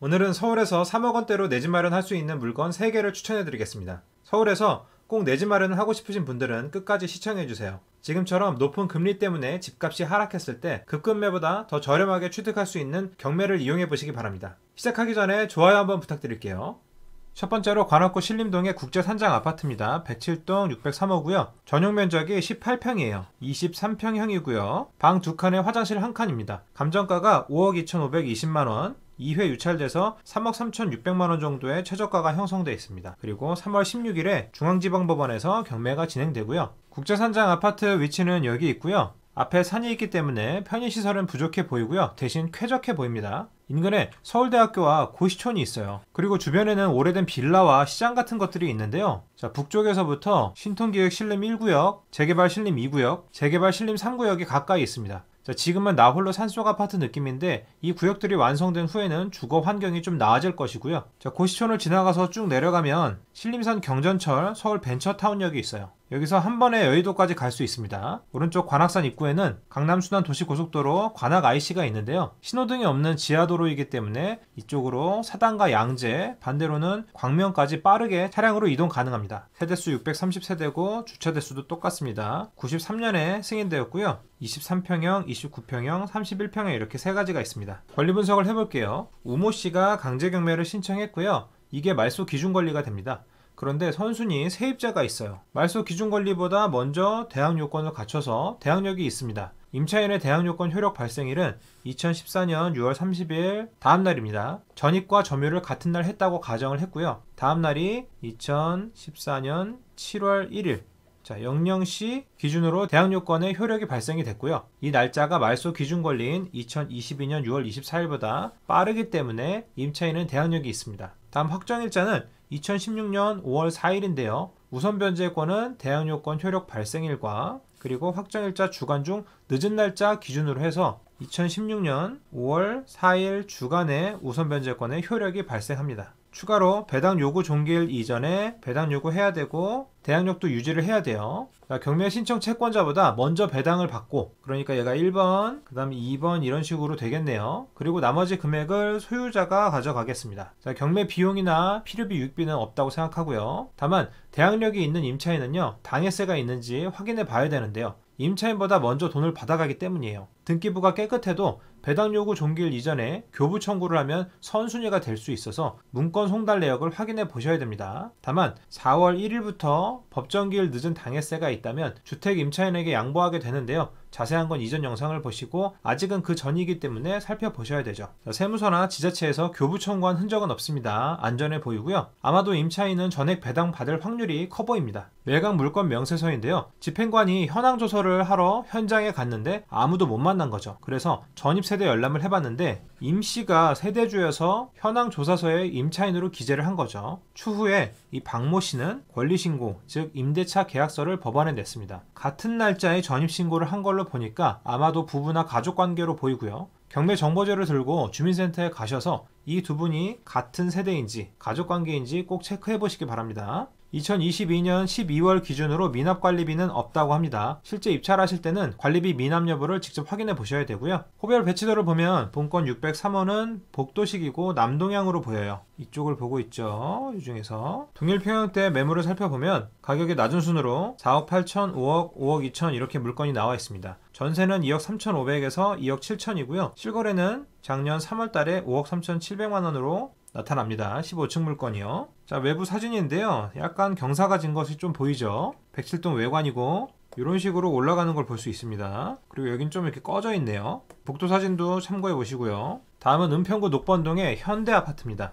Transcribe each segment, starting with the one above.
오늘은 서울에서 3억 원대로 내집 마련할 수 있는 물건 3개를 추천해 드리겠습니다. 서울에서 꼭 내집 마련을 하고 싶으신 분들은 끝까지 시청해 주세요. 지금처럼 높은 금리 때문에 집값이 하락했을 때 급금매보다 더 저렴하게 취득할 수 있는 경매를 이용해 보시기 바랍니다. 시작하기 전에 좋아요 한번 부탁드릴게요. 첫 번째로 관악구 신림동의 국제산장 아파트입니다. 107동 603호고요. 전용 면적이 18평이에요. 23평형이고요. 방 두칸에 화장실 한칸입니다 감정가가 5억 2,520만 원. 2회 유찰돼서 3억 3,600만 원 정도의 최저가가 형성돼 있습니다. 그리고 3월 16일에 중앙지방법원에서 경매가 진행되고요. 국제산장 아파트 위치는 여기 있고요. 앞에 산이 있기 때문에 편의시설은 부족해 보이고요. 대신 쾌적해 보입니다. 인근에 서울대학교와 고시촌이 있어요. 그리고 주변에는 오래된 빌라와 시장 같은 것들이 있는데요. 자, 북쪽에서부터 신통기획 신림 1구역, 재개발 신림 2구역, 재개발 신림 3구역이 가까이 있습니다. 자, 지금은 나 홀로 산속 아파트 느낌인데 이 구역들이 완성된 후에는 주거 환경이 좀 나아질 것이고요. 자, 고시촌을 지나가서 쭉 내려가면 신림산 경전철 서울 벤처타운역이 있어요. 여기서 한 번에 여의도까지 갈 수 있습니다. 오른쪽 관악산 입구에는 강남 순환 도시고속도로 관악 IC가 있는데요. 신호등이 없는 지하도로이기 때문에 이쪽으로 사당과 양재, 반대로는 광명까지 빠르게 차량으로 이동 가능합니다. 세대수 630세대고 주차 대수도 똑같습니다. 93년에 승인되었고요. 23평형, 29평형, 31평형 이렇게 세 가지가 있습니다. 권리 분석을 해볼게요. 우모 씨가 강제 경매를 신청했고요. 이게 말소 기준 권리가 됩니다. 그런데 선순위 세입자가 있어요. 말소 기준 권리보다 먼저 대항 요건을 갖춰서 대항력이 있습니다. 임차인의 대항 요건 효력 발생일은 2014년 6월 30일 다음 날입니다. 전입과 점유를 같은 날 했다고 가정을 했고요. 다음 날이 2014년 7월 1일 자, 00시 기준으로 대항 요건의 효력이 발생이 됐고요. 이 날짜가 말소 기준 권리인 2022년 6월 24일보다 빠르기 때문에 임차인은 대항력이 있습니다. 다음 확정일자는 2016년 5월 4일인데요. 우선 변제권은 대항 요건 효력 발생일과 그리고 확정일자 주간 중 늦은 날짜 기준으로 해서 2016년 5월 4일 주간에 우선 변제권의 효력이 발생합니다. 추가로 배당 요구 종결 이전에 배당 요구해야 되고 대항력도 유지를 해야 돼요. 아, 경매 신청 채권자보다 먼저 배당을 받고 그러니까 얘가 1번 그 다음에 2번 이런 식으로 되겠네요 그리고 나머지 금액을 소유자가 가져가겠습니다 자, 경매 비용이나 필요비 유익비는 없다고 생각하고요 다만 대항력이 있는 임차인은요 당해세가 있는지 확인해 봐야 되는데요 임차인보다 먼저 돈을 받아가기 때문이에요. 등기부가 깨끗해도 배당 요구 종결 이전에 교부 청구를 하면 선순위가 될 수 있어서 문건 송달 내역을 확인해 보셔야 됩니다. 다만 4월 1일부터 법정기일 늦은 당해세가 있다면 주택 임차인에게 양보하게 되는데요. 자세한 건 이전 영상을 보시고 아직은 그 전이기 때문에 살펴보셔야 되죠. 세무서나 지자체에서 교부 청구한 흔적은 없습니다. 안전해 보이고요. 아마도 임차인은 전액 배당 받을 확률이 커 보입니다. 외곽 물건 명세서인데요. 집행관이 현황 조서를 하러 현장에 갔는데 아무도 못 만난 거죠. 그래서 전입 세대 열람을 해봤는데 임 씨가 세대주여서 현황 조사서에 임차인으로 기재를 한 거죠. 추후에 이 박모 씨는 권리신고, 즉 임대차 계약서를 법원에 냈습니다. 같은 날짜에 전입신고를 한 걸로 보니까 아마도 부부나 가족 관계로 보이고요. 경매 정보제를 들고 주민센터에 가셔서 이 두 분이 같은 세대인지 가족 관계인지 꼭 체크해 보시기 바랍니다. 2022년 12월 기준으로 미납 관리비는 없다고 합니다. 실제 입찰하실 때는 관리비 미납 여부를 직접 확인해 보셔야 되고요. 호별 배치도를 보면 본권6 0 3원은 복도식이고 남동향으로 보여요. 이쪽을 보고 있죠. 이 중에서 동일 평형때 매물을 살펴보면 가격이 낮은 순으로 4억 8천, 5억, 5억 2천 이렇게 물건이 나와 있습니다. 전세는 2억 3,500에서 2억 7천이고요. 실거래는 작년 3월 달에 5억 3,700만 원으로 나타납니다. 15층 물건이요. 자, 외부 사진인데요. 약간 경사가 진 것이 좀 보이죠? 107동 외관이고 이런 식으로 올라가는 걸 볼 수 있습니다. 그리고 여긴 좀 이렇게 꺼져 있네요. 복도 사진도 참고해 보시고요. 다음은 은평구 녹번동의 현대 아파트입니다.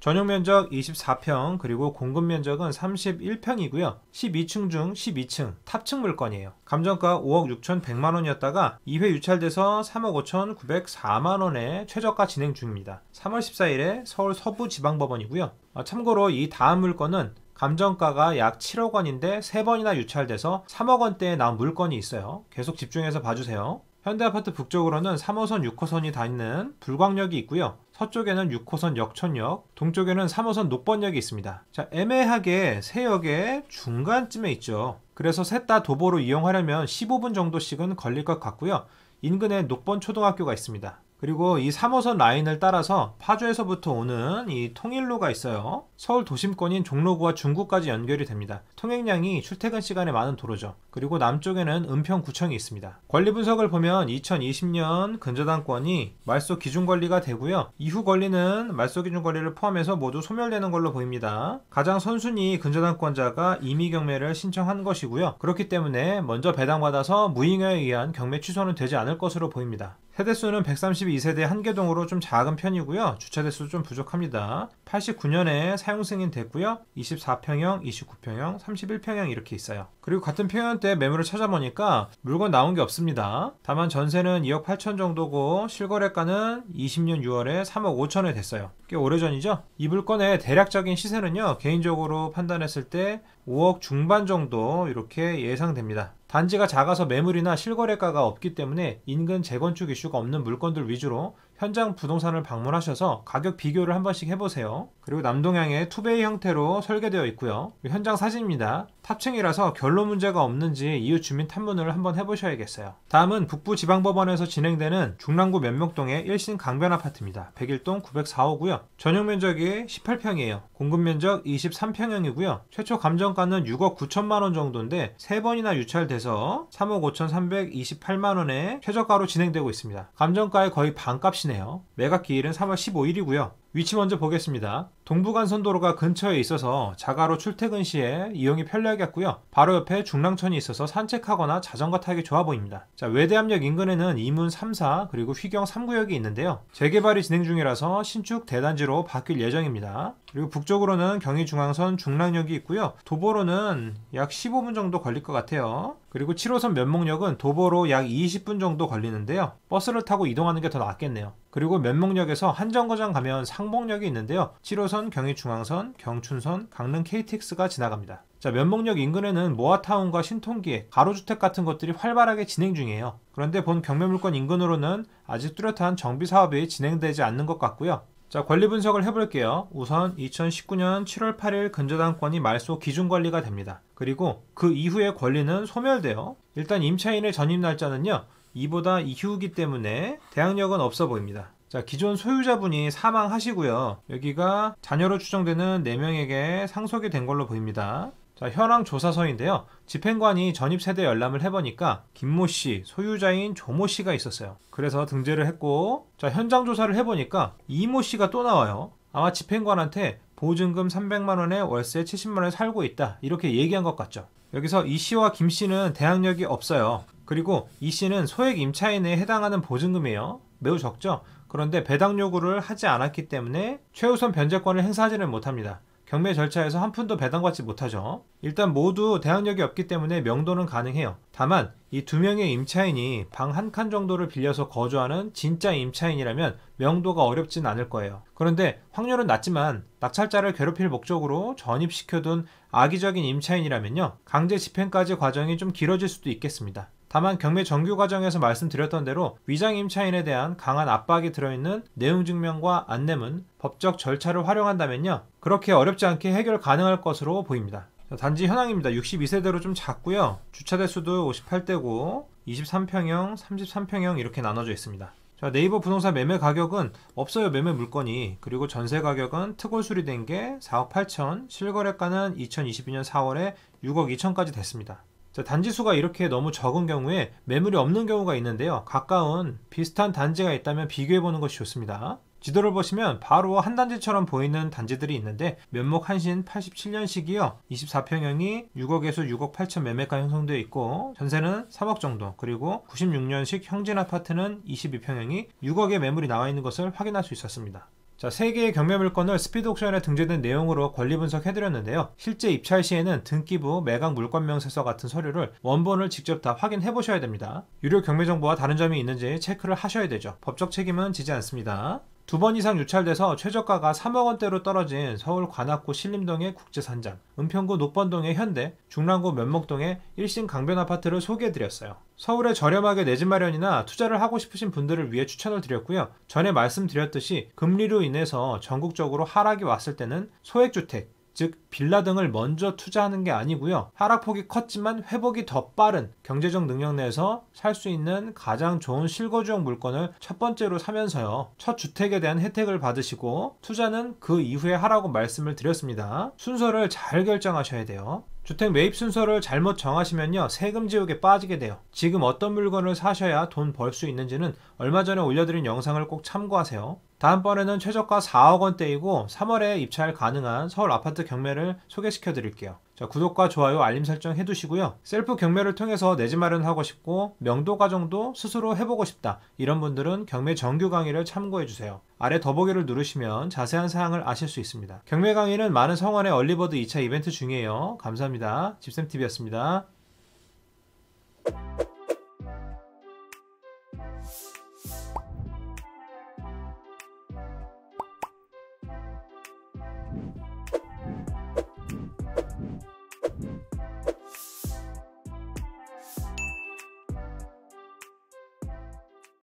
전용 면적 24평 그리고 공급 면적은 31평이고요. 12층 중 12층 탑층 물건이에요. 감정가 5억 6,100만 원이었다가 2회 유찰돼서 3억 5,904만 원에 최저가 진행 중입니다. 3월 14일에 서울 서부지방법원이고요. 아, 참고로 이 다음 물건은 감정가가 약 7억 원인데 3번이나 유찰돼서 3억 원대에 나온 물건이 있어요. 계속 집중해서 봐주세요. 현대아파트 북쪽으로는 3호선, 6호선이 다니는 불광역이 있고요. 서쪽에는 6호선 역천역, 동쪽에는 3호선 녹번역이 있습니다. 자, 애매하게 세 역의 중간쯤에 있죠. 그래서 셋 다 도보로 이용하려면 15분 정도씩은 걸릴 것 같고요. 인근에 녹번 초등학교가 있습니다. 그리고 이 3호선 라인을 따라서 파주에서부터 오는 이 통일로가 있어요. 서울 도심권인 종로구와 중구까지 연결이 됩니다. 통행량이 출퇴근 시간에 많은 도로죠. 그리고 남쪽에는 은평구청이 있습니다. 권리 분석을 보면 2020년 근저당권이 말소 기준 권리가 되고요. 이후 권리는 말소 기준 권리를 포함해서 모두 소멸되는 걸로 보입니다. 가장 선순위 근저당권자가 임의 경매를 신청한 것이고요. 그렇기 때문에 먼저 배당받아서 무잉여에 의한 경매 취소는 되지 않을 것으로 보입니다. 세대수는 132세대 한계동으로좀 작은 편이고요. 주차대수도 좀 부족합니다. 89년에 사용 승인됐고요. 24평형, 29평형, 31평형 이렇게 있어요. 그리고 같은 평형대 매물을 찾아보니까 물건 나온 게 없습니다. 다만 전세는 2억 8천 정도고 실거래가는 20년 6월에 3억 5천에 됐어요. 꽤 오래전이죠? 이 물건의 대략적인 시세는요. 개인적으로 판단했을 때 5억 중반 정도 이렇게 예상됩니다. 단지가 작아서 매물이나 실거래가가 없기 때문에 인근 재건축 이슈가 없는 물건들 위주로 현장 부동산을 방문하셔서 가격 비교를 한 번씩 해보세요. 그리고 남동향의 투베이 형태로 설계되어 있고요. 현장 사진입니다. 탑층이라서 결론 문제가 없는지 이웃 주민 탐문을 한번 해보셔야겠어요. 다음은 북부지방법원에서 진행되는 중랑구 면목동의 1신 강변 아파트입니다. 101동 904호고요. 전용 면적이 18평이에요. 공급 면적 23평형이고요. 최초 감정가는 6억 9천만 원 정도인데 3번이나 유찰돼서 3억 5,328만 원의 최저가로 진행되고 있습니다. 감정가의 거의 반값이네요. 매각 기일은 3월 15일이고요. 위치 먼저 보겠습니다. 동부간선도로가 근처에 있어서 자가로 출퇴근 시에 이용이 편리하겠고요. 바로 옆에 중랑천이 있어서 산책하거나 자전거 타기 좋아 보입니다. 자, 외대암역 인근에는 이문 3사 그리고 휘경 3구역이 있는데요. 재개발이 진행 중이라서 신축 대단지로 바뀔 예정입니다. 그리고 북쪽으로는 경의중앙선 중랑역이 있고요. 도보로는 약 15분 정도 걸릴 것 같아요. 그리고 7호선 면목역은 도보로 약 20분 정도 걸리는데요. 버스를 타고 이동하는 게 더 낫겠네요. 그리고 면목역에서 한 정거장 가면 상봉역이 있는데요. 7호선 경의중앙선, 경춘선, 강릉 KTX가 지나갑니다. 자, 면목역 인근에는 모아타운과 신통기 가로주택 같은 것들이 활발하게 진행 중이에요. 그런데 본 경매물권 인근으로는 아직 뚜렷한 정비 사업이 진행되지 않는 것 같고요. 자, 권리 분석을 해볼게요. 우선 2019년 7월 8일 근저당권이 말소 기준 관리가 됩니다. 그리고 그 이후의 권리는 소멸돼요. 일단 임차인의 전입 날짜는요. 이보다 이후기 때문에 대항력은 없어 보입니다. 자, 기존 소유자분이 사망하시고요. 여기가 자녀로 추정되는 4명에게 상속이 된 걸로 보입니다. 자, 현황 조사서인데요. 집행관이 전입 세대 열람을 해보니까 김모 씨, 소유자인 조모 씨가 있었어요. 그래서 등재를 했고, 자, 현장 조사를 해보니까 이모 씨가 또 나와요. 아마 집행관한테 보증금 300만원에 월세 70만원에 살고 있다. 이렇게 얘기한 것 같죠. 여기서 이 씨와 김 씨는 대항력이 없어요. 그리고 이 씨는 소액 임차인에 해당하는 보증금이에요. 매우 적죠? 그런데 배당 요구를 하지 않았기 때문에 최우선 변제권을 행사하지는 못합니다. 경매 절차에서 한 푼도 배당받지 못하죠. 일단 모두 대항력이 없기 때문에 명도는 가능해요. 다만 이 두 명의 임차인이 방 한 칸 정도를 빌려서 거주하는 진짜 임차인이라면 명도가 어렵진 않을 거예요. 그런데 확률은 낮지만 낙찰자를 괴롭힐 목적으로 전입시켜둔 악의적인 임차인이라면요. 강제 집행까지 과정이 좀 길어질 수도 있겠습니다. 다만 경매 정규 과정에서 말씀드렸던 대로 위장 임차인에 대한 강한 압박이 들어있는 내용 증명과 안내문, 법적 절차를 활용한다면요. 그렇게 어렵지 않게 해결 가능할 것으로 보입니다. 단지 현황입니다. 62세대로 좀 작고요. 주차 대수도 58대고 23평형, 33평형 이렇게 나눠져 있습니다. 자, 네이버 부동산 매매 가격은 없어요 매매 물건이 그리고 전세 가격은 특월 수리된 게 4억 8천 실거래가는 2022년 4월에 6억 2천까지 됐습니다. 자, 단지수가 이렇게 너무 적은 경우에 매물이 없는 경우가 있는데요. 가까운 비슷한 단지가 있다면 비교해보는 것이 좋습니다. 지도를 보시면 바로 한 단지처럼 보이는 단지들이 있는데 면목 한신 87년식이요. 24평형이 6억에서 6억 8천 매매가 형성되어 있고 전세는 3억 정도 그리고 96년식 형진 아파트는 22평형이 6억의 매물이 나와 있는 것을 확인할 수 있었습니다. 자, 3개의 경매 물건을 스피드 옥션에 등재된 내용으로 권리 분석해드렸는데요. 실제 입찰 시에는 등기부, 매각 물건 명세서 같은 서류를 원본을 직접 다 확인해 보셔야 됩니다. 유료 경매 정보와 다른 점이 있는지 체크를 하셔야 되죠. 법적 책임은 지지 않습니다. 두번 이상 유찰돼서 최저가가 3억 원대로 떨어진 서울 관악구 신림동의 국제산장, 은평구 녹번동의 현대, 중랑구 면목동의 1신 강변 아파트를 소개해드렸어요. 서울에 저렴하게 내 집 마련이나 투자를 하고 싶으신 분들을 위해 추천을 드렸고요. 전에 말씀드렸듯이 금리로 인해서 전국적으로 하락이 왔을 때는 소액주택, 즉 빌라 등을 먼저 투자하는 게 아니고요. 하락폭이 컸지만 회복이 더 빠른 경제적 능력 내에서 살 수 있는 가장 좋은 실거주용 물건을 첫 번째로 사면서요. 첫 주택에 대한 혜택을 받으시고 투자는 그 이후에 하라고 말씀을 드렸습니다. 순서를 잘 결정하셔야 돼요. 주택 매입 순서를 잘못 정하시면요 세금 지옥에 빠지게 돼요 지금 어떤 물건을 사셔야 돈 벌 수 있는지는 얼마 전에 올려드린 영상을 꼭 참고하세요 다음번에는 최저가 4억 원대이고 3월에 입찰 가능한 서울 아파트 경매를 소개시켜 드릴게요 자, 구독과 좋아요, 알림 설정 해두시고요. 셀프 경매를 통해서 내집 마련하고 싶고 명도 과정도 스스로 해보고 싶다. 이런 분들은 경매 정규 강의를 참고해주세요. 아래 더보기를 누르시면 자세한 사항을 아실 수 있습니다. 경매 강의는 많은 성원의 얼리버드 2차 이벤트 중이에요. 감사합니다. 집쌤TV였습니다.